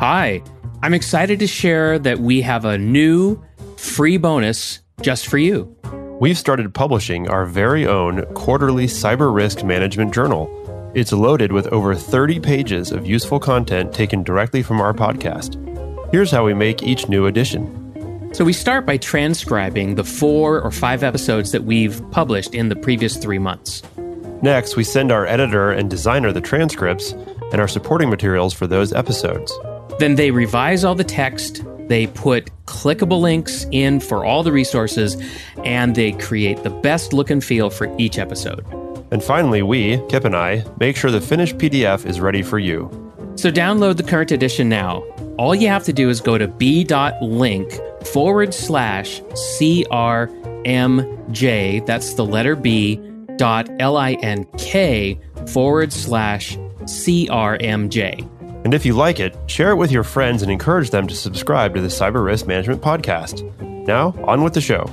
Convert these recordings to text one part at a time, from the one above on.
Hi, I'm excited to share that we have a new free bonus just for you. We've started publishing our very own quarterly cyber risk management journal. It's loaded with over 30 pages of useful content taken directly from our podcast. Here's how we make each new edition. So we start by transcribing the four or five episodes that we've published in the previous three months. Next, we send our editor and designer the transcripts and our supporting materials for those episodes. Then they revise all the text, they put clickable links in for all the resources, and they create the best look and feel for each episode. And finally, we, Kip and I, make sure the finished PDF is ready for you. So download the current edition now. All you have to do is go to b.link forward slash CRMJ, that's the letter B, dot L I N K forward slash CRMJ. And if you like it, share it with your friends and encourage them to subscribe to the Cyber Risk Management Podcast. Now, on with the show.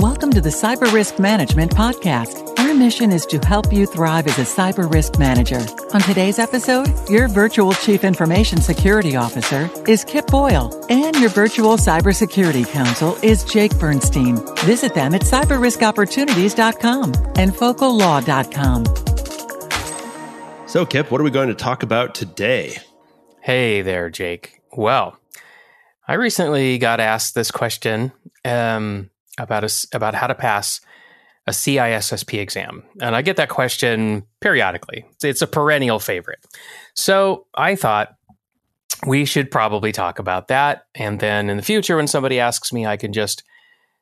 Welcome to the Cyber Risk Management Podcast mission is to help you thrive as a cyber risk manager. On today's episode, your virtual Chief Information Security Officer is Kip Boyle, and your virtual Cybersecurity Council is Jake Bernstein. Visit them at cyberriskopportunities.com and focallaw.com. So, Kip, what are we going to talk about today? Hey there, Jake. Well, I recently got asked this question um, about a, about how to pass a CISSP exam? And I get that question periodically. It's a perennial favorite. So I thought we should probably talk about that. And then in the future, when somebody asks me, I can just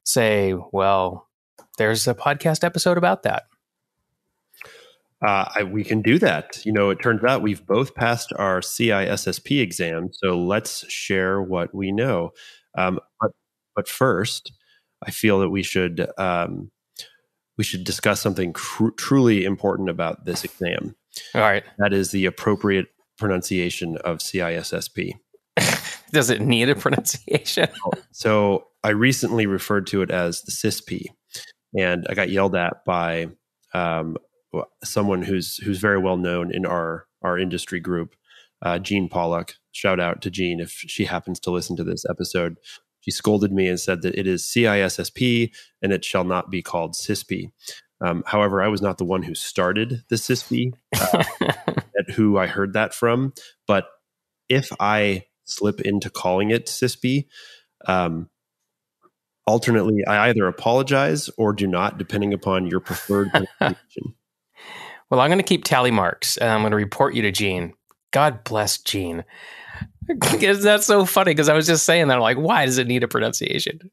say, well, there's a podcast episode about that. Uh, I, we can do that. You know, it turns out we've both passed our CISSP exam, so let's share what we know. Um, but, but first, I feel that we should um, we should discuss something cr- truly important about this exam. All right. That is the appropriate pronunciation of CISSP. Does it need a pronunciation? Oh, so I recently referred to it as the CISP, and I got yelled at by um, someone who's who's very well known in our our industry group, uh, Jean Pollock. Shout out to Jean if she happens to listen to this episode. She scolded me and said that it is CISSP and it shall not be called CISP. Um, however, I was not the one who started the CISP, uh, at who I heard that from. But if I slip into calling it CISP, um, alternately, I either apologize or do not, depending upon your preferred. well, I'm going to keep tally marks and I'm going to report you to Gene God bless Gene. that's so funny because I was just saying that. I'm like, why does it need a pronunciation?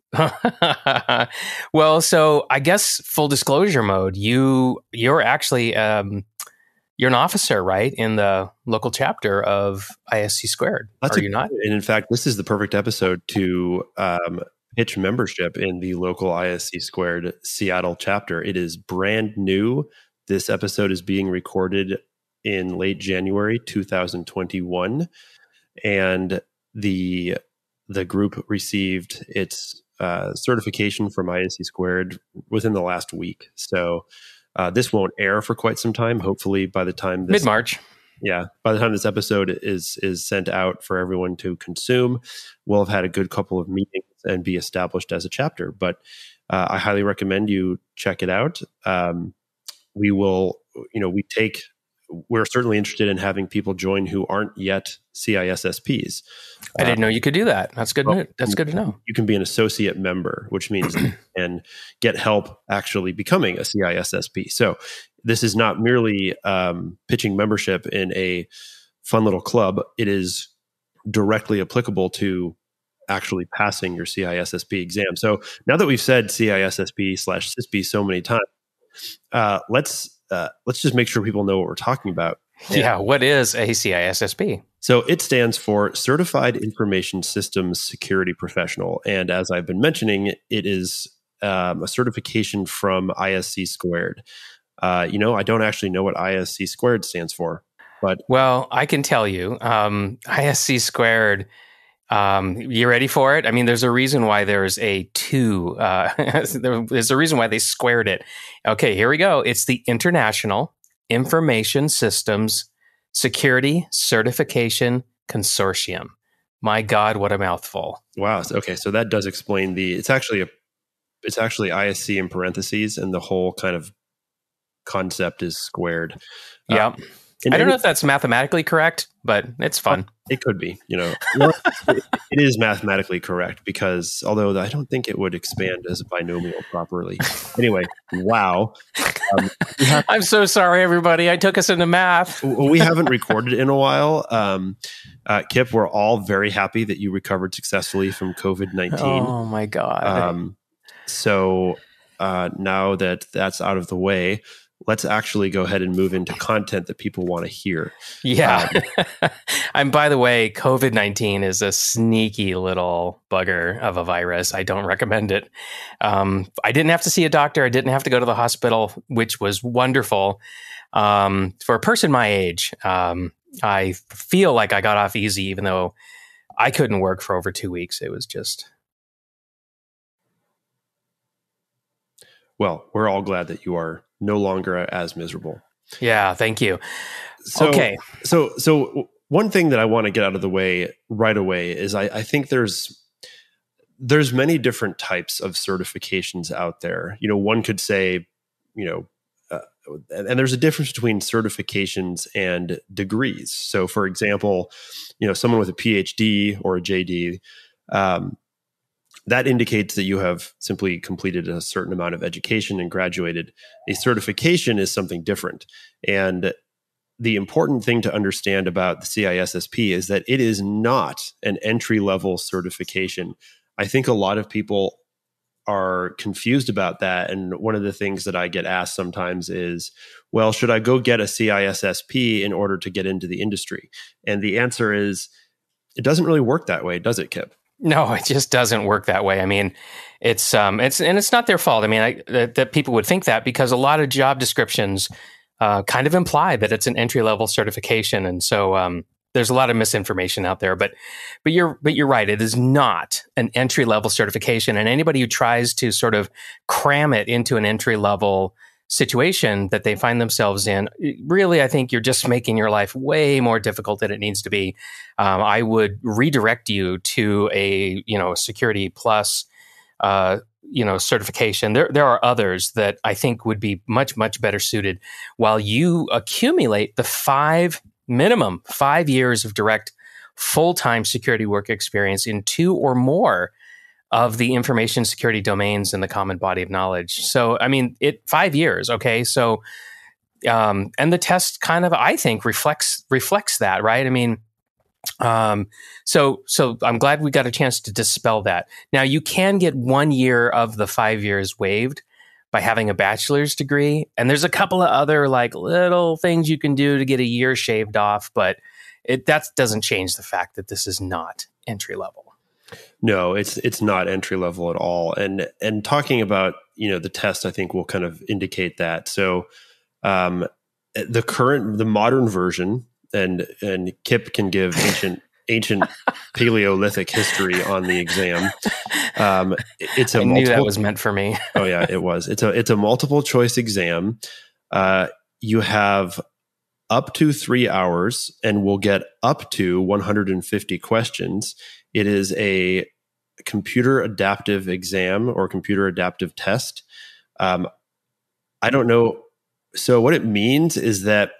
well, so I guess full disclosure mode. You you're actually um, you're an officer, right, in the local chapter of ISC squared. That's Are a, you not? And in fact, this is the perfect episode to um, pitch membership in the local ISC squared Seattle chapter. It is brand new. This episode is being recorded in late January 2021, and the the group received its uh, certification from ISC squared within the last week. So uh, this won't air for quite some time. Hopefully, by the time mid March, yeah, by the time this episode is is sent out for everyone to consume, we'll have had a good couple of meetings and be established as a chapter. But uh, I highly recommend you check it out. Um, we will, you know, we take we're certainly interested in having people join who aren't yet CISSPs. I didn't know you could do that. That's good. Well, That's good to know. You can be an associate member, which means and get help actually becoming a CISSP. So this is not merely um, pitching membership in a fun little club. It is directly applicable to actually passing your CISSP exam. So now that we've said CISSP slash CISP so many times, uh, let's uh, let's just make sure people know what we're talking about. Yeah. yeah, what is ACISSP? So it stands for Certified Information Systems Security Professional. And as I've been mentioning, it is um, a certification from ISC squared. Uh, you know, I don't actually know what ISC squared stands for, but well, I can tell you, um, ISC squared um, you ready for it? I mean, there's a reason why there's a two. Uh, there's a reason why they squared it. Okay, here we go. It's the International Information Systems Security Certification Consortium. My God, what a mouthful! Wow. Okay, so that does explain the. It's actually a. It's actually ISC in parentheses, and the whole kind of concept is squared. Yeah. Uh, in I don't any- know if that's mathematically correct, but it's uh, fun. It could be, you know, it, it is mathematically correct because although I don't think it would expand as a binomial properly. Anyway, wow. Um, I'm so sorry, everybody. I took us into math. we haven't recorded in a while. Um, uh, Kip, we're all very happy that you recovered successfully from COVID 19. Oh, my God. Um, so uh, now that that's out of the way, let's actually go ahead and move into content that people want to hear. Yeah. Um, and by the way, COVID 19 is a sneaky little bugger of a virus. I don't recommend it. Um, I didn't have to see a doctor, I didn't have to go to the hospital, which was wonderful. Um, for a person my age, um, I feel like I got off easy, even though I couldn't work for over two weeks. It was just well, we're all glad that you are no longer as miserable. Yeah, thank you. So, okay. So, so one thing that I want to get out of the way right away is I, I think there's there's many different types of certifications out there. You know, one could say, you know, uh, and, and there's a difference between certifications and degrees. So, for example, you know, someone with a PhD or a JD, um, that indicates that you have simply completed a certain amount of education and graduated. A certification is something different. And the important thing to understand about the CISSP is that it is not an entry level certification. I think a lot of people are confused about that. And one of the things that I get asked sometimes is, well, should I go get a CISSP in order to get into the industry? And the answer is, it doesn't really work that way, does it, Kip? No, it just doesn't work that way. I mean, it's um, it's and it's not their fault. I mean, I, that, that, people would think that because a lot of job descriptions uh, kind of imply that it's an entry level certification, and so um, there's a lot of misinformation out there. But but you're but you're right. It is not an entry level certification, and anybody who tries to sort of cram it into an entry level situation that they find themselves in, really, I think you're just making your life way more difficult than it needs to be. Um, I would redirect you to a you know security plus uh, you know certification. There there are others that I think would be much much better suited. While you accumulate the five minimum five years of direct full time security work experience in two or more of the information security domains in the common body of knowledge. So, I mean, it five years. Okay, so um, and the test kind of I think reflects reflects that, right? I mean, um, so so I'm glad we got a chance to dispel that. Now you can get one year of the five years waived by having a bachelor's degree, and there's a couple of other like little things you can do to get a year shaved off, but it that doesn't change the fact that this is not entry level. No, it's it's not entry level at all. And and talking about you know the test, I think will kind of indicate that. So um, the current the modern version and and Kip can give ancient ancient Paleolithic history on the exam. Um, it's a I multiple, knew that was meant for me. oh yeah, it was. It's a it's a multiple choice exam. Uh, you have up to three hours, and we'll get up to 150 questions it is a computer adaptive exam or computer adaptive test. Um, I don't know. So what it means is that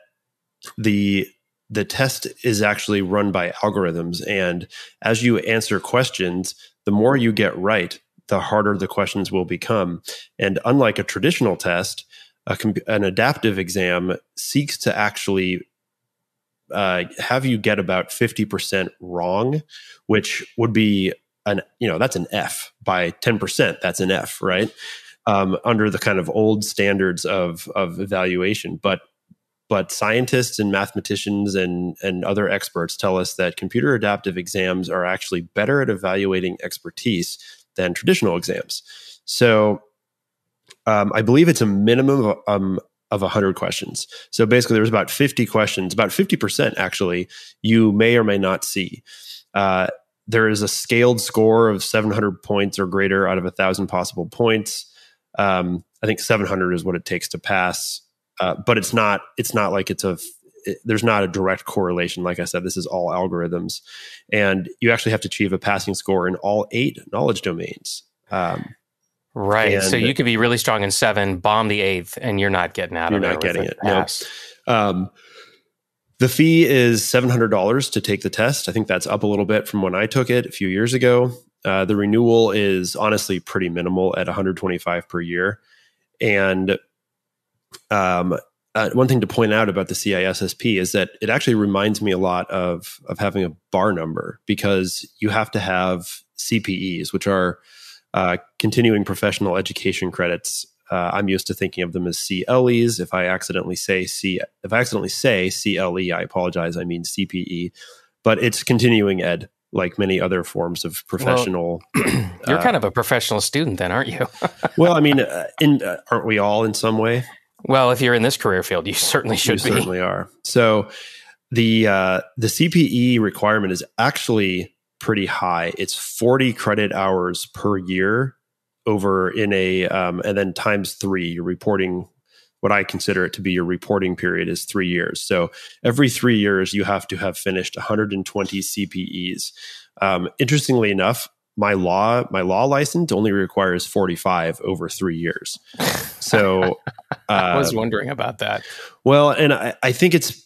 the the test is actually run by algorithms, and as you answer questions, the more you get right, the harder the questions will become. And unlike a traditional test, a, an adaptive exam seeks to actually uh, have you get about 50% wrong, which would be an, you know, that's an F by 10%. That's an F, right? Um, under the kind of old standards of, of evaluation. But, but scientists and mathematicians and, and other experts tell us that computer adaptive exams are actually better at evaluating expertise than traditional exams. So um, I believe it's a minimum of, um, of 100 questions. So basically, there was about 50 questions, about 50% actually, you may or may not see. Uh, there is a scaled score of 700 points or greater out of 1,000 possible points. Um, I think 700 is what it takes to pass, uh, but it's not. It's not like it's a. It, there's not a direct correlation. Like I said, this is all algorithms, and you actually have to achieve a passing score in all eight knowledge domains. Um, Right. And so you could be really strong in seven, bomb the eighth, and you're not getting out of it. You're not getting it. No. Um, the fee is $700 to take the test. I think that's up a little bit from when I took it a few years ago. Uh, the renewal is honestly pretty minimal at 125 per year. And um, uh, one thing to point out about the CISSP is that it actually reminds me a lot of of having a bar number because you have to have CPEs, which are uh, continuing professional education credits. Uh, I'm used to thinking of them as CLEs. If I accidentally say C, if I accidentally say CLE, I apologize. I mean CPE, but it's continuing ed, like many other forms of professional. Well, you're uh, kind of a professional student, then, aren't you? well, I mean, uh, in, uh, aren't we all in some way? Well, if you're in this career field, you certainly should. You certainly are. So the the CPE requirement is actually pretty high. It's 40 credit hours per year over in a, um, and then times three, you're reporting what I consider it to be your reporting period is three years. So every three years, you have to have finished 120 CPEs. Um, interestingly enough, my law my law license only requires 45 over three years so uh, i was wondering about that well and I, I think it's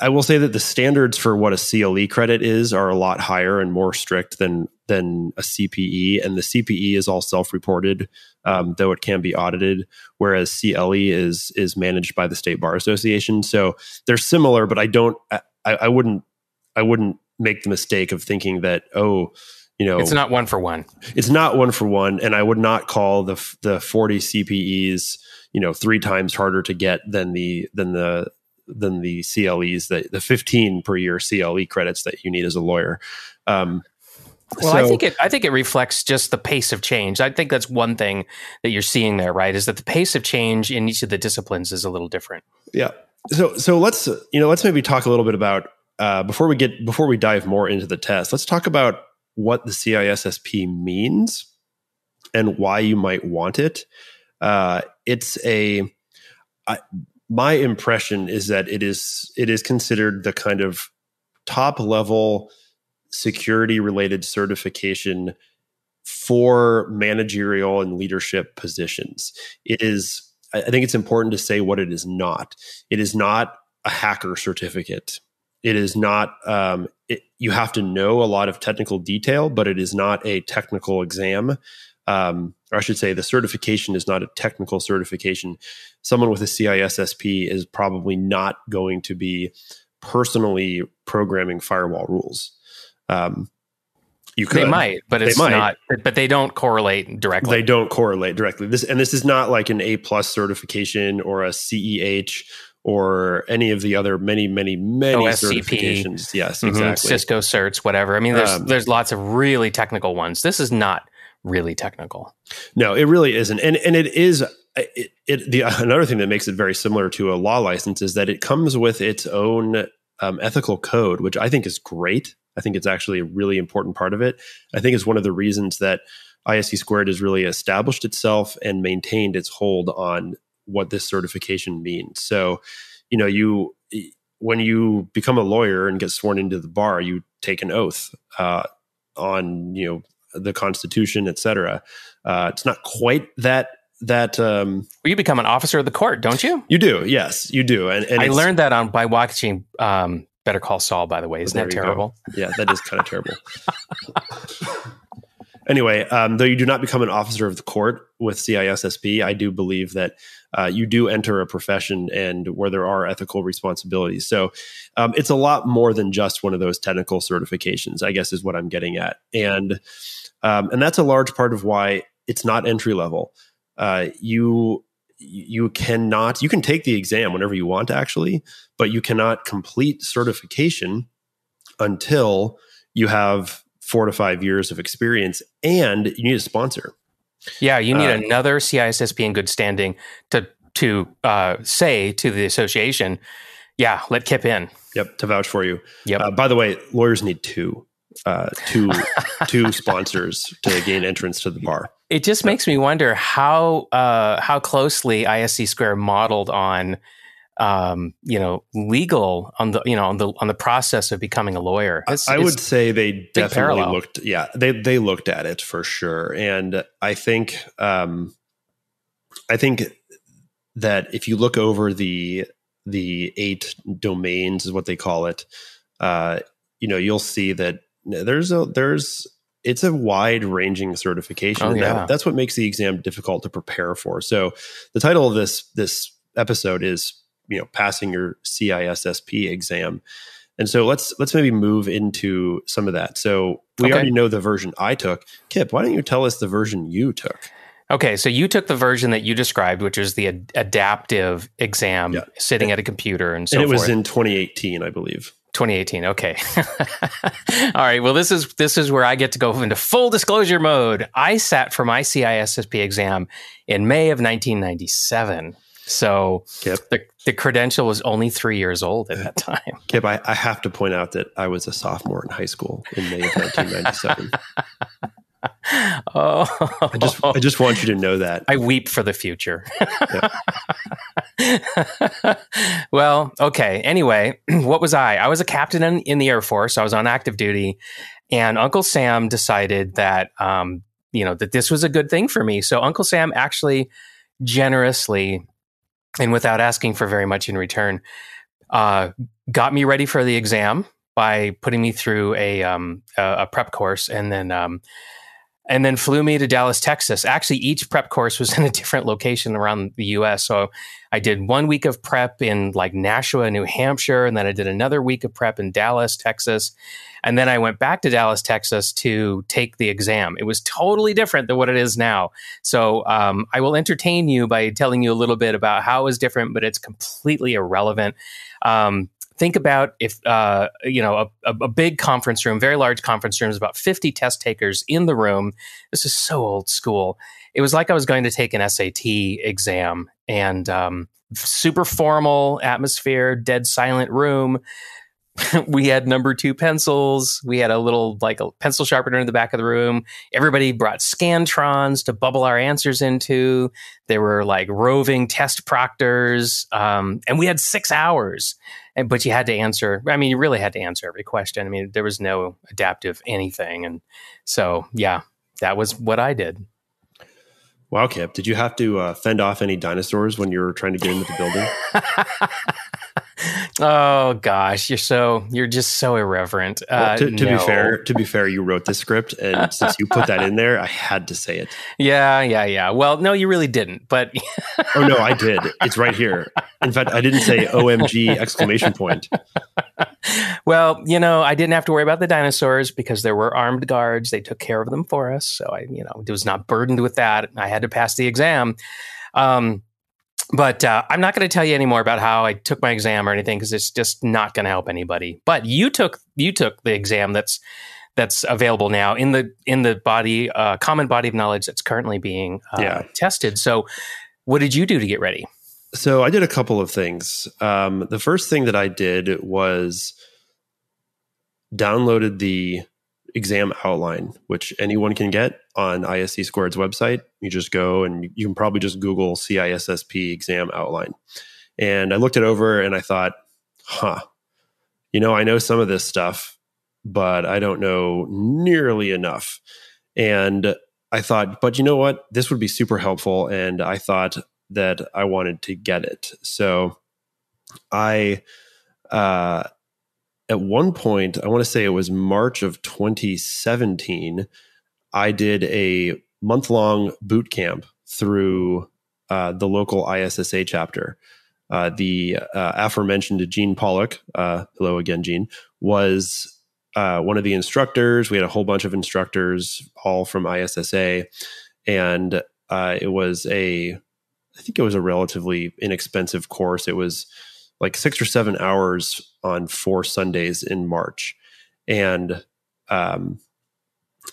i will say that the standards for what a cle credit is are a lot higher and more strict than than a cpe and the cpe is all self-reported um, though it can be audited whereas cle is is managed by the state bar association so they're similar but i don't i, I wouldn't i wouldn't make the mistake of thinking that oh you know, it's not one for one. It's not one for one, and I would not call the the forty CPEs you know three times harder to get than the than the than the CLEs that the fifteen per year CLE credits that you need as a lawyer. Um, well, so, I think it I think it reflects just the pace of change. I think that's one thing that you're seeing there, right? Is that the pace of change in each of the disciplines is a little different. Yeah. So so let's you know let's maybe talk a little bit about uh, before we get before we dive more into the test. Let's talk about what the CISSP means and why you might want it. Uh, it's a I, my impression is that it is it is considered the kind of top level security related certification for managerial and leadership positions. It is I think it's important to say what it is not. It is not a hacker certificate. It is not um, it, you have to know a lot of technical detail, but it is not a technical exam. Um, or I should say, the certification is not a technical certification. Someone with a CISSP is probably not going to be personally programming firewall rules. Um, you could. They might, but they it's might. not. But they don't correlate directly. They don't correlate directly. This and this is not like an A plus certification or a CEH or any of the other many, many, many OSCP, certifications. Yes, mm-hmm, exactly. Cisco certs, whatever. I mean, there's um, there's lots of really technical ones. This is not really technical. No, it really isn't, and and it is. It, it the another thing that makes it very similar to a law license is that it comes with its own um, ethical code, which I think is great. I think it's actually a really important part of it. I think it's one of the reasons that ISC squared has really established itself and maintained its hold on what this certification means. So, you know, you when you become a lawyer and get sworn into the bar, you take an oath uh, on you know the Constitution, etc. Uh, it's not quite that that um well, you become an officer of the court don't you you do yes you do and, and i learned that on by watching um better call saul by the way isn't that terrible go. yeah that is kind of terrible anyway um though you do not become an officer of the court with cissp i do believe that uh, you do enter a profession and where there are ethical responsibilities. So um, it's a lot more than just one of those technical certifications, I guess, is what I'm getting at. And um, and that's a large part of why it's not entry level. Uh, you you cannot you can take the exam whenever you want actually, but you cannot complete certification until you have four to five years of experience and you need a sponsor. Yeah, you need uh, another CISSP in good standing to to uh, say to the association, yeah, let Kip in. Yep, to vouch for you. Yep. Uh, by the way, lawyers need two, uh, two, two sponsors to gain entrance to the bar. It just makes me wonder how uh, how closely ISC Square modeled on um, you know, legal on the you know on the on the process of becoming a lawyer. It's, I it's would say they definitely looked. Yeah, they they looked at it for sure, and I think um, I think that if you look over the the eight domains is what they call it, uh, you know, you'll see that there's a there's it's a wide ranging certification. Oh, yeah. that, that's what makes the exam difficult to prepare for. So the title of this this episode is you know passing your CISSP exam. And so let's let's maybe move into some of that. So we okay. already know the version I took. Kip, why don't you tell us the version you took? Okay, so you took the version that you described, which is the ad- adaptive exam, yeah. sitting at a computer, and so and it forth. was in 2018, I believe. 2018. Okay. All right. Well, this is this is where I get to go into full disclosure mode. I sat for my CISSP exam in May of 1997. So Kip. The, the credential was only three years old at uh, that time. Kip, I, I have to point out that I was a sophomore in high school in May of 1997. oh, I just I just want you to know that I weep for the future. well, okay. Anyway, what was I? I was a captain in, in, the Air Force. I was on active duty, and Uncle Sam decided that um, you know that this was a good thing for me. So Uncle Sam actually generously and without asking for very much in return, uh, got me ready for the exam by putting me through a um, a, prep course, and then um, and then flew me to Dallas, Texas. Actually, each prep course was in a different location around the U.S. So I did one week of prep in like Nashua, New Hampshire, and then I did another week of prep in Dallas, Texas, and then I went back to Dallas, Texas to take the exam. It was totally different than what it is now. So um, I will entertain you by telling you a little bit about how it was different, but it's completely irrelevant. Um, think about if uh, you know a, a, big conference room very large conference rooms about 50 test takers in the room this is so old school it was like i was going to take an sat exam and um, super formal atmosphere dead silent room we had number two pencils. We had a little like a pencil sharpener in the back of the room. Everybody brought Scantrons to bubble our answers into. There were like roving test proctors. Um, and we had six hours, and, but you had to answer. I mean, you really had to answer every question. I mean, there was no adaptive anything. And so, yeah, that was what I did. Wow, Kip, did you have to uh, fend off any dinosaurs when you were trying to get into the building? oh gosh, you're so you're just so irreverent. Uh, well, to, to no. be fair, to be fair, you wrote the script, and since you put that in there, I had to say it. Yeah, yeah, yeah. Well, no, you really didn't, but oh no, I did. It's right here. In fact, I didn't say "OMG!" exclamation point. well, you know, I didn't have to worry about the dinosaurs because there were armed guards. They took care of them for us, so I, you know, was not burdened with that. I had to pass the exam. Um, but uh, I'm not going to tell you anymore about how I took my exam or anything because it's just not going to help anybody. But you took you took the exam that's that's available now in the in the body uh, common body of knowledge that's currently being uh, yeah. tested. So, what did you do to get ready? So I did a couple of things. Um, the first thing that I did was downloaded the exam outline, which anyone can get on ISC Squared's website. You just go and you can probably just Google CISSP exam outline. And I looked it over and I thought, huh, you know, I know some of this stuff, but I don't know nearly enough. And I thought, but you know what? This would be super helpful. And I thought that I wanted to get it. So I, uh, at one point, I want to say it was March of 2017, I did a month long boot camp through uh, the local ISSA chapter. Uh, the uh, aforementioned Gene Pollock, uh, hello again, Gene, was uh, one of the instructors. We had a whole bunch of instructors, all from ISSA. And uh, it was a, I think it was a relatively inexpensive course. It was, like six or seven hours on four Sundays in March. And um,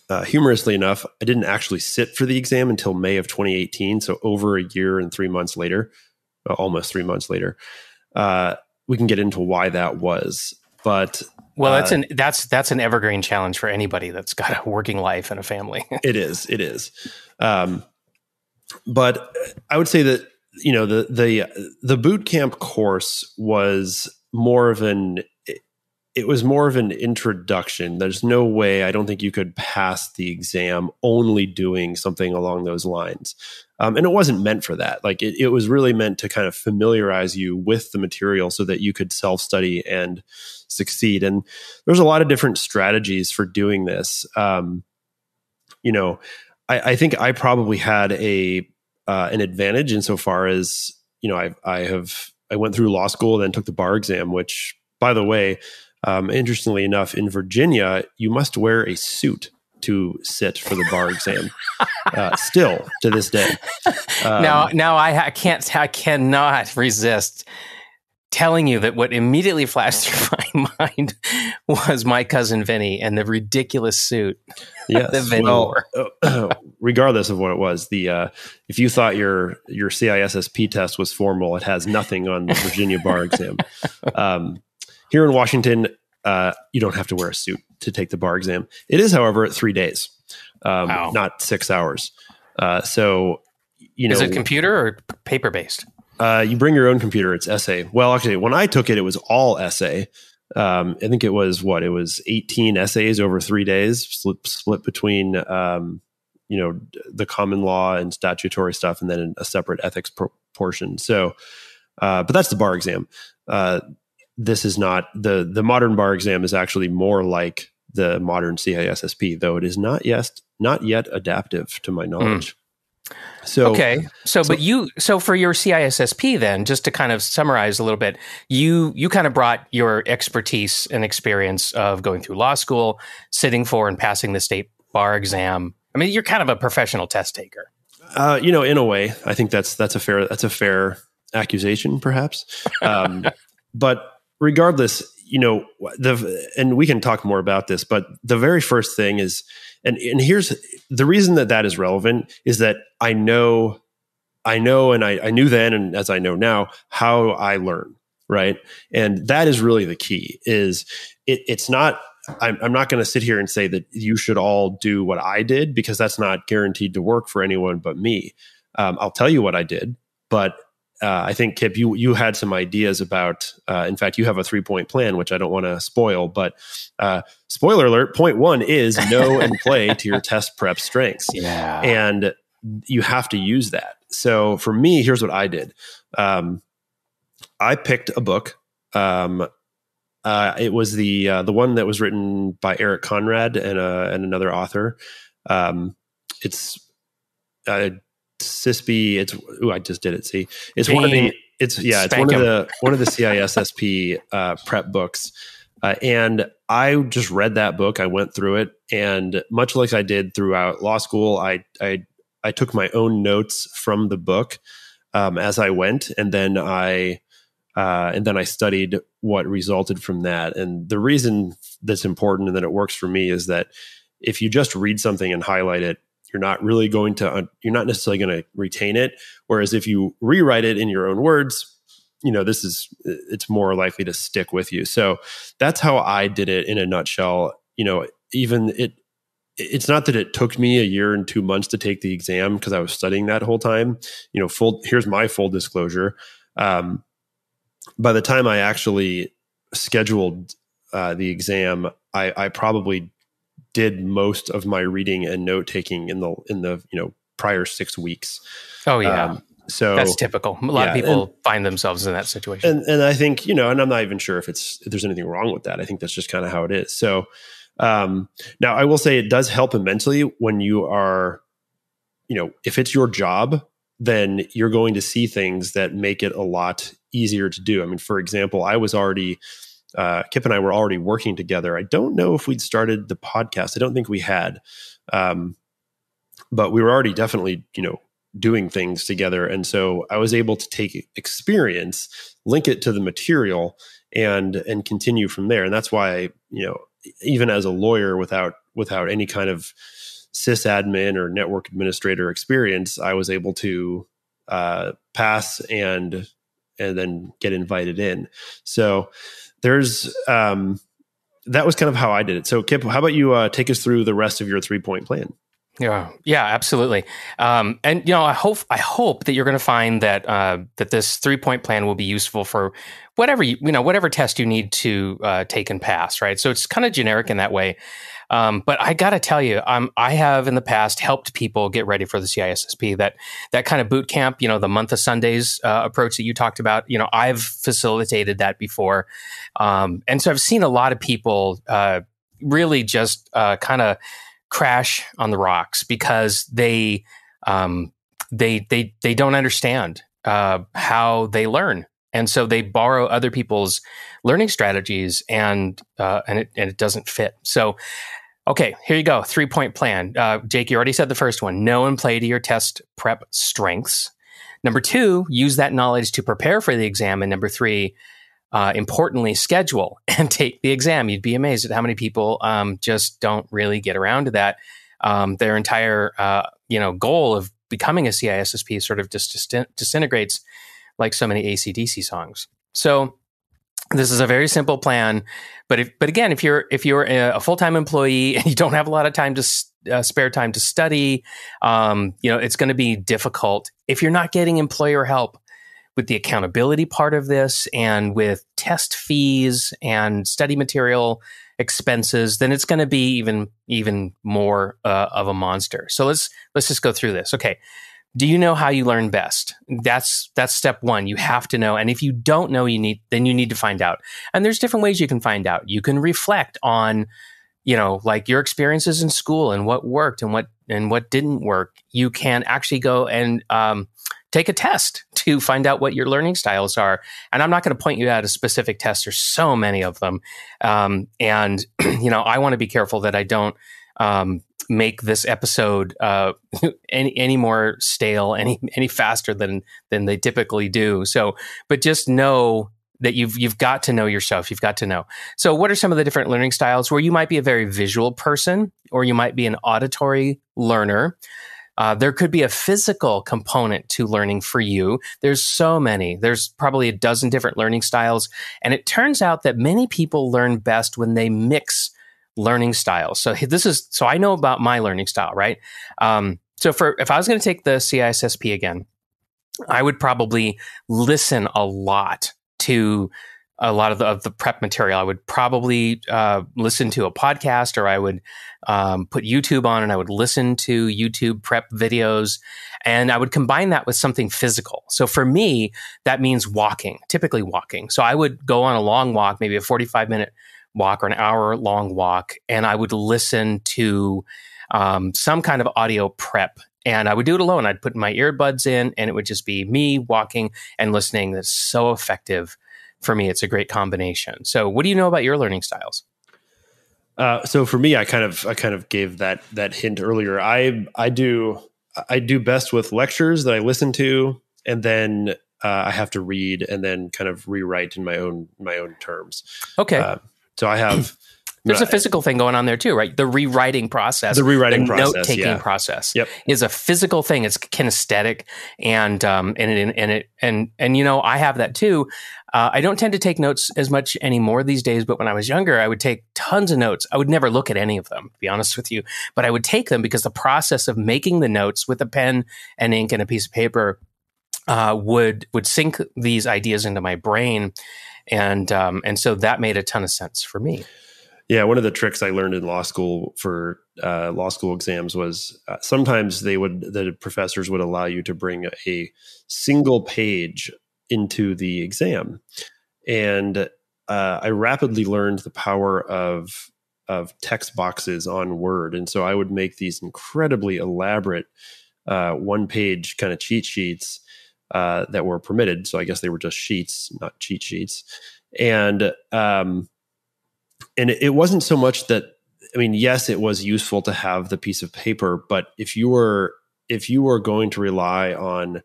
uh, humorously enough, I didn't actually sit for the exam until May of 2018. So over a year and three months later, uh, almost three months later, uh, we can get into why that was. But well, that's uh, an that's that's an evergreen challenge for anybody that's got a working life and a family. it is, it is. Um, but I would say that you know the the the boot camp course was more of an it was more of an introduction there's no way i don't think you could pass the exam only doing something along those lines um, and it wasn't meant for that like it, it was really meant to kind of familiarize you with the material so that you could self-study and succeed and there's a lot of different strategies for doing this um, you know I, I think i probably had a uh, an advantage insofar as you know I I have I went through law school then took the bar exam, which by the way, um, interestingly enough, in Virginia you must wear a suit to sit for the bar exam. Uh, still to this day. Um, now, now I, I can't I cannot resist telling you that what immediately flashed through my mind was my cousin Vinny and the ridiculous suit. Yes. well, uh, uh, regardless of what it was, the uh, if you thought your your CISSP test was formal, it has nothing on the Virginia bar exam. Um, here in Washington, uh, you don't have to wear a suit to take the bar exam. It is, however, three days, um, wow. not six hours. Uh, so, you know, is it computer or paper based? Uh, you bring your own computer. It's essay. Well, actually, when I took it, it was all essay. Um, I think it was what it was 18 essays over three days, split, split between um, you know the common law and statutory stuff, and then a separate ethics pro- portion. So, uh, but that's the bar exam. Uh, this is not the the modern bar exam is actually more like the modern CISSP, though it is not yet not yet adaptive to my hmm. knowledge. Mm. So okay, so, so, but you so for your CISSP then, just to kind of summarize a little bit, you you kind of brought your expertise and experience of going through law school, sitting for and passing the state bar exam. I mean, you're kind of a professional test taker. Uh, you know, in a way, I think that's that's a fair that's a fair accusation, perhaps. Um, but regardless, you know, the and we can talk more about this, but the very first thing is and and here's the reason that that is relevant is that I know, I know, and I, I knew then, and as I know now, how I learn, right? And that is really the key. Is it, it's not. I'm, I'm not going to sit here and say that you should all do what I did because that's not guaranteed to work for anyone but me. Um, I'll tell you what I did, but uh, I think Kip, you you had some ideas about. Uh, in fact, you have a three point plan, which I don't want to spoil. But uh, spoiler alert: point one is know and play to your test prep strengths. Yeah, and you have to use that. So for me, here's what I did: um, I picked a book. Um, uh, it was the uh, the one that was written by Eric Conrad and uh, and another author. Um, it's CISP. It's oh, I just did it. See, it's one of the it's yeah, it's one of the one of the CISSP uh, prep books. Uh, and I just read that book. I went through it, and much like I did throughout law school, I I I took my own notes from the book um, as I went, and then I uh, and then I studied what resulted from that. And the reason that's important and that it works for me is that if you just read something and highlight it, you're not really going to uh, you're not necessarily going to retain it whereas if you rewrite it in your own words you know this is it's more likely to stick with you so that's how i did it in a nutshell you know even it it's not that it took me a year and two months to take the exam because i was studying that whole time you know full here's my full disclosure um, by the time i actually scheduled uh, the exam I, I probably did most of my reading and note taking in the in the you know prior six weeks. Oh yeah. Um, so that's typical. A lot yeah, of people and, find themselves in that situation. And and I think, you know, and I'm not even sure if it's if there's anything wrong with that. I think that's just kind of how it is. So um now I will say it does help immensely when you are, you know, if it's your job, then you're going to see things that make it a lot easier to do. I mean, for example, I was already uh, Kip and I were already working together. I don't know if we'd started the podcast. I don't think we had, um, but we were already definitely, you know, doing things together. And so I was able to take experience, link it to the material, and and continue from there. And that's why you know, even as a lawyer without without any kind of sysadmin or network administrator experience, I was able to uh, pass and and then get invited in. So there's um, that was kind of how I did it. So, Kip, how about you uh, take us through the rest of your three point plan? Yeah, yeah, absolutely. Um, and you know, I hope I hope that you're going to find that uh, that this three point plan will be useful for whatever you, you know whatever test you need to uh, take and pass. Right. So it's kind of generic in that way. Um, but I got to tell you, um, I have in the past helped people get ready for the CISSP. That that kind of boot camp, you know, the month of Sundays uh, approach that you talked about. You know, I've facilitated that before, um, and so I've seen a lot of people uh, really just uh, kind of crash on the rocks because they um, they they they don't understand uh, how they learn and so they borrow other people's learning strategies and uh, and it and it doesn't fit so okay here you go three point plan uh, jake you already said the first one know and play to your test prep strengths number two use that knowledge to prepare for the exam and number three uh, importantly schedule and take the exam you'd be amazed at how many people um, just don't really get around to that um, their entire uh, you know goal of becoming a cissp sort of just dis- disintegrates like so many ACDC songs. So this is a very simple plan, but if, but again, if you're if you're a full time employee and you don't have a lot of time to uh, spare time to study, um, you know it's going to be difficult if you're not getting employer help with the accountability part of this and with test fees and study material expenses then it's going to be even even more uh, of a monster so let's let's just go through this okay do you know how you learn best that's that's step one you have to know and if you don't know you need then you need to find out and there's different ways you can find out you can reflect on you know like your experiences in school and what worked and what and what didn't work you can actually go and um, take a test to find out what your learning styles are and i'm not going to point you at a specific test there's so many of them um, and you know i want to be careful that i don't um, make this episode uh, any any more stale any any faster than than they typically do. So, but just know that you've you've got to know yourself. You've got to know. So, what are some of the different learning styles? Where you might be a very visual person, or you might be an auditory learner. Uh, there could be a physical component to learning for you. There's so many. There's probably a dozen different learning styles. And it turns out that many people learn best when they mix learning styles. So this is so I know about my learning style, right? Um, so for if I was going to take the CISSP again, I would probably listen a lot to a lot of the, of the prep material. I would probably uh, listen to a podcast, or I would um, put YouTube on, and I would listen to YouTube prep videos, and I would combine that with something physical. So for me, that means walking, typically walking. So I would go on a long walk, maybe a forty-five minute walk or an hour long walk, and I would listen to um, some kind of audio prep. And I would do it alone. I'd put my earbuds in, and it would just be me walking and listening. That's so effective for me. It's a great combination. So, what do you know about your learning styles? Uh, so for me, I kind of I kind of gave that that hint earlier. I I do I do best with lectures that I listen to, and then uh, I have to read and then kind of rewrite in my own my own terms. Okay. Uh, so I have. There's a uh, physical thing going on there too, right? The rewriting process, the rewriting the process, note taking yeah. process, yep. is a physical thing. It's kinesthetic, and um, and it, and it and and you know I have that too. Uh, I don't tend to take notes as much anymore these days, but when I was younger, I would take tons of notes. I would never look at any of them, to be honest with you, but I would take them because the process of making the notes with a pen and ink and a piece of paper uh, would would sink these ideas into my brain and um, and so that made a ton of sense for me. Yeah, one of the tricks I learned in law school for uh, law school exams was uh, sometimes they would the professors would allow you to bring a single page into the exam, and uh, I rapidly learned the power of of text boxes on Word, and so I would make these incredibly elaborate uh, one page kind of cheat sheets uh, that were permitted. So I guess they were just sheets, not cheat sheets. And um, and it wasn't so much that I mean, yes, it was useful to have the piece of paper, but if you were if you were going to rely on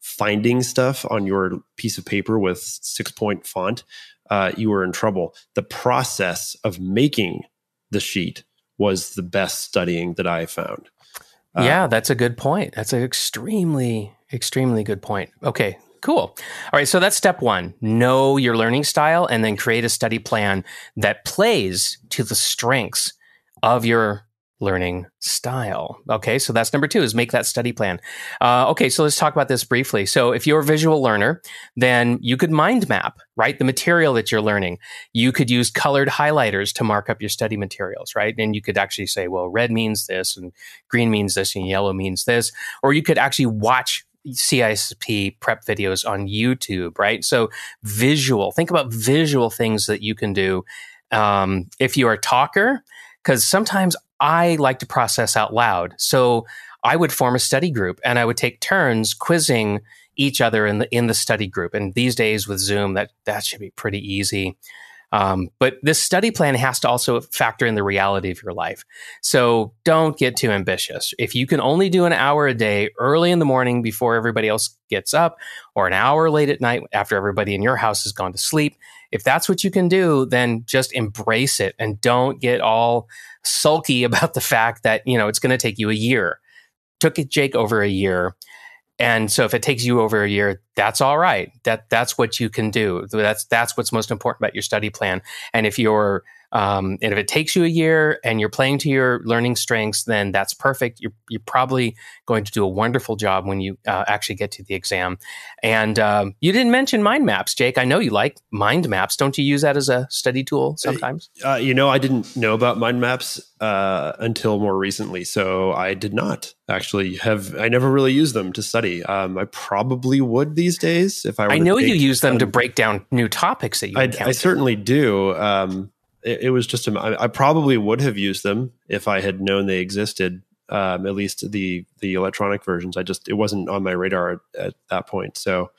finding stuff on your piece of paper with six point font, uh, you were in trouble. The process of making the sheet was the best studying that I found. Uh, yeah, that's a good point. That's an extremely Extremely good point. Okay, cool. All right, so that's step one know your learning style and then create a study plan that plays to the strengths of your learning style. Okay, so that's number two is make that study plan. Uh, okay, so let's talk about this briefly. So if you're a visual learner, then you could mind map, right? The material that you're learning. You could use colored highlighters to mark up your study materials, right? And you could actually say, well, red means this and green means this and yellow means this. Or you could actually watch CISP prep videos on YouTube, right? So visual, think about visual things that you can do um, if you are a talker, because sometimes I like to process out loud. So I would form a study group and I would take turns quizzing each other in the in the study group. And these days with Zoom, that that should be pretty easy. Um, but this study plan has to also factor in the reality of your life. So don't get too ambitious. If you can only do an hour a day early in the morning before everybody else gets up, or an hour late at night after everybody in your house has gone to sleep, if that's what you can do, then just embrace it and don't get all sulky about the fact that, you know, it's going to take you a year. Took Jake over a year and so if it takes you over a year, that's all right. That that's what you can do. That's that's what's most important about your study plan. And if you're um, and if it takes you a year and you're playing to your learning strengths, then that's perfect. You're, you're probably going to do a wonderful job when you uh, actually get to the exam. And um, you didn't mention mind maps, Jake. I know you like mind maps. Don't you use that as a study tool uh, sometimes? Uh, you know, I didn't know about mind maps uh, until more recently. So I did not actually have, I never really used them to study. Um, I probably would these days if I I know you use them to break down new topics that you I, I certainly do. Um, it, it was just um, I, I probably would have used them if I had known they existed. Um, at least the the electronic versions. I just it wasn't on my radar at, at that point. So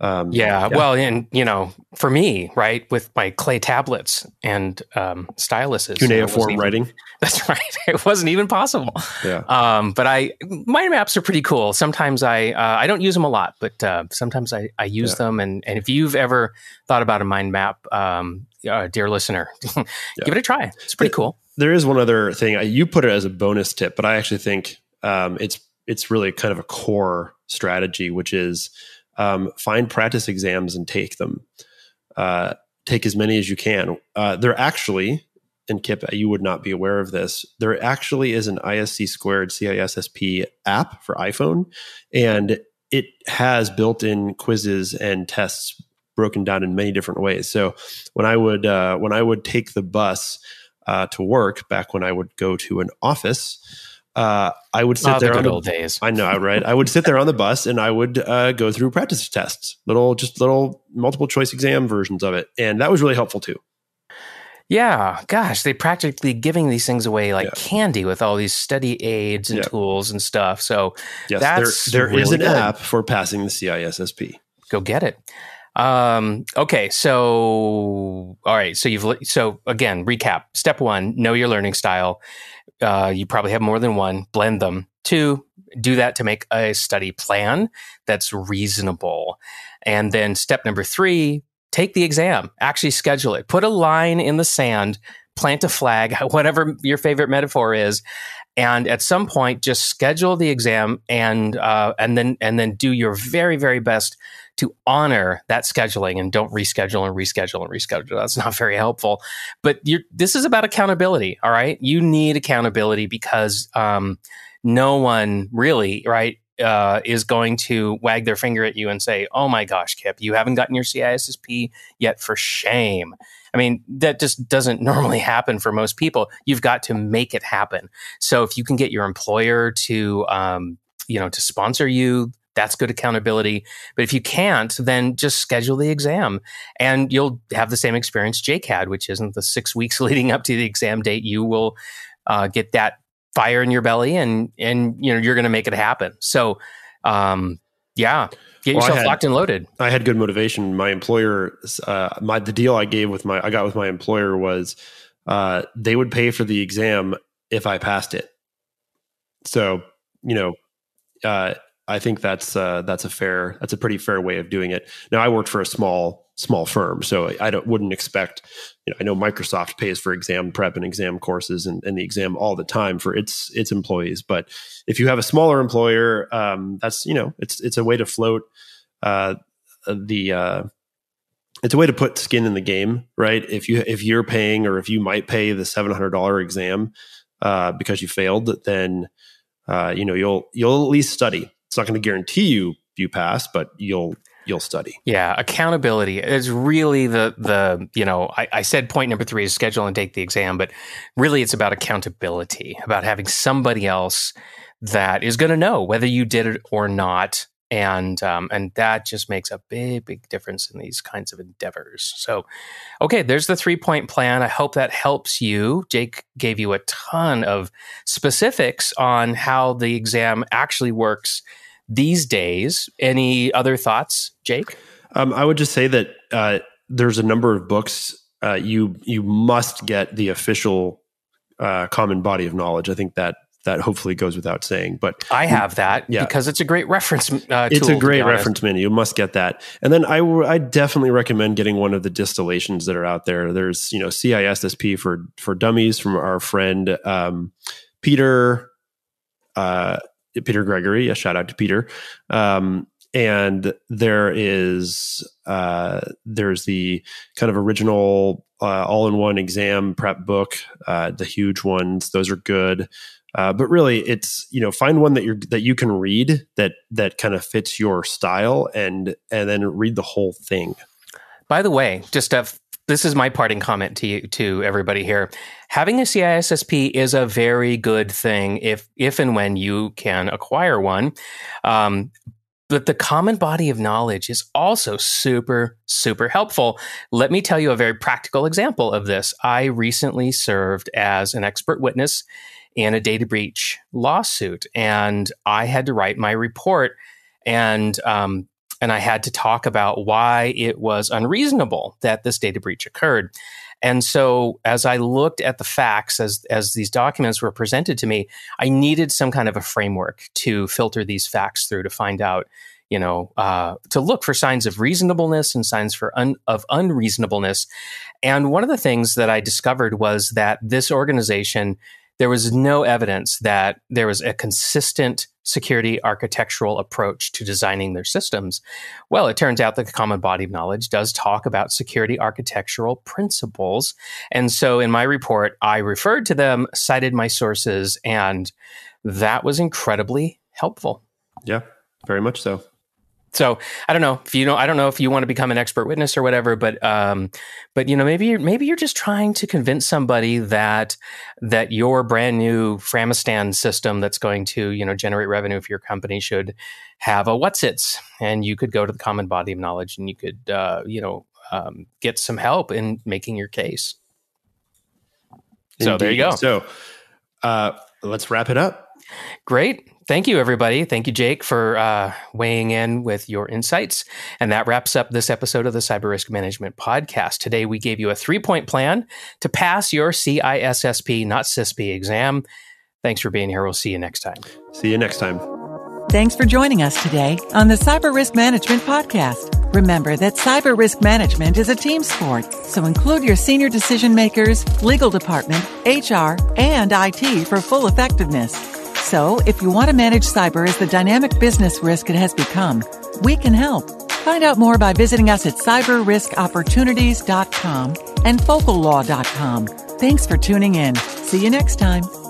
um, yeah, yeah, well, and you know, for me, right, with my clay tablets and um, styluses, cuneiform writing. That's right. It wasn't even possible. Yeah. Um, but I, mind maps are pretty cool. Sometimes I, uh, I don't use them a lot, but uh, sometimes I, I use yeah. them. And and if you've ever thought about a mind map, um, uh, dear listener, give it a try. It's pretty cool. There is one other thing. You put it as a bonus tip, but I actually think um, it's it's really kind of a core strategy, which is um, find practice exams and take them. Uh, take as many as you can. Uh, they're actually, and Kip, you would not be aware of this. There actually is an ISC squared CISSP app for iPhone, and it has built in quizzes and tests broken down in many different ways. So when I would uh, when I would take the bus uh, to work back when I would go to an office. Uh, I would sit oh, there the on the days. I know, right? I would sit there on the bus and I would uh, go through practice tests, little just little multiple choice exam versions of it, and that was really helpful too. Yeah, gosh, they practically giving these things away like yeah. candy with all these study aids and yeah. tools and stuff. So yes, there, there really is an good. app for passing the CISSP. Go get it. Um, okay, so all right, so you've so again recap. Step one: know your learning style. Uh, you probably have more than one. Blend them. Two, do that to make a study plan that's reasonable. And then step number three: take the exam. Actually schedule it. Put a line in the sand. Plant a flag, whatever your favorite metaphor is, and at some point, just schedule the exam and uh, and then and then do your very very best to honor that scheduling and don't reschedule and reschedule and reschedule. That's not very helpful. But this is about accountability. All right. You need accountability because um, no one really, right, uh, is going to wag their finger at you and say, "Oh my gosh, Kip, you haven't gotten your CISSP yet. For shame." I mean, that just doesn't normally happen for most people. You've got to make it happen. So if you can get your employer to, um, you know, to sponsor you that's good accountability. But if you can't, then just schedule the exam and you'll have the same experience Jake had, which isn't the six weeks leading up to the exam date. You will uh, get that fire in your belly and, and, you know, you're going to make it happen. So, um, yeah. Get yourself well, had, locked and loaded. I had good motivation. My employer, uh, my, the deal I gave with my, I got with my employer was, uh, they would pay for the exam if I passed it. So, you know, uh, I think that's uh, that's a fair that's a pretty fair way of doing it. Now I worked for a small small firm, so I don't wouldn't expect. You know, I know Microsoft pays for exam prep and exam courses and, and the exam all the time for its its employees, but if you have a smaller employer, um, that's you know it's it's a way to float uh, the. Uh, it's a way to put skin in the game, right? If you if you're paying or if you might pay the seven hundred dollar exam uh, because you failed, then uh, you know you'll you'll at least study it's not going to guarantee you you pass, but you'll you'll study. Yeah, accountability is really the the you know I, I, said point number three is schedule and take the exam, but really it's about accountability, about having somebody else that is going to know whether you did it or not, and um, and that just makes a big big difference in these kinds of endeavors so okay there's the three point plan i hope that helps you jake gave you a ton of specifics on how the exam actually works these days any other thoughts jake um, i would just say that uh, there's a number of books uh, you you must get the official uh, common body of knowledge i think that that hopefully goes without saying. But I have that yeah. because it's a great reference. Uh, it's tool, a great reference menu. You must get that. And then I, w- I definitely recommend getting one of the distillations that are out there. There's you know CISSP for for dummies from our friend um, Peter uh, Peter Gregory. A shout out to Peter. Um, and there is uh, there's the kind of original uh, all-in-one exam prep book, uh, the huge ones. Those are good. Uh, but really, it's you know find one that you're that you can read that that kind of fits your style and and then read the whole thing. By the way, just this is my parting comment to you, to everybody here. Having a CISSP is a very good thing if if and when you can acquire one. Um, but the common body of knowledge is also super, super helpful. Let me tell you a very practical example of this. I recently served as an expert witness in a data breach lawsuit, and I had to write my report, and um, and I had to talk about why it was unreasonable that this data breach occurred. And so, as I looked at the facts as as these documents were presented to me, I needed some kind of a framework to filter these facts through to find out, you know, uh, to look for signs of reasonableness and signs for un- of unreasonableness. And one of the things that I discovered was that this organization there was no evidence that there was a consistent security architectural approach to designing their systems. Well, it turns out the common body of knowledge does talk about security architectural principles. And so in my report, I referred to them, cited my sources, and that was incredibly helpful. Yeah, very much so so I don't know if you know I don't know if you want to become an expert witness or whatever, but um, but you know maybe you're, maybe you're just trying to convince somebody that that your brand new Framistan system that's going to you know generate revenue for your company should have a what's its, and you could go to the common body of knowledge and you could uh, you know um, get some help in making your case. Indeed. So there you go. So uh, let's wrap it up. Great. Thank you, everybody. Thank you, Jake, for uh, weighing in with your insights. And that wraps up this episode of the Cyber Risk Management Podcast. Today, we gave you a three point plan to pass your CISSP, not CISP exam. Thanks for being here. We'll see you next time. See you next time. Thanks for joining us today on the Cyber Risk Management Podcast. Remember that cyber risk management is a team sport, so include your senior decision makers, legal department, HR, and IT for full effectiveness. So, if you want to manage cyber as the dynamic business risk it has become, we can help. Find out more by visiting us at cyberriskopportunities.com and focallaw.com. Thanks for tuning in. See you next time.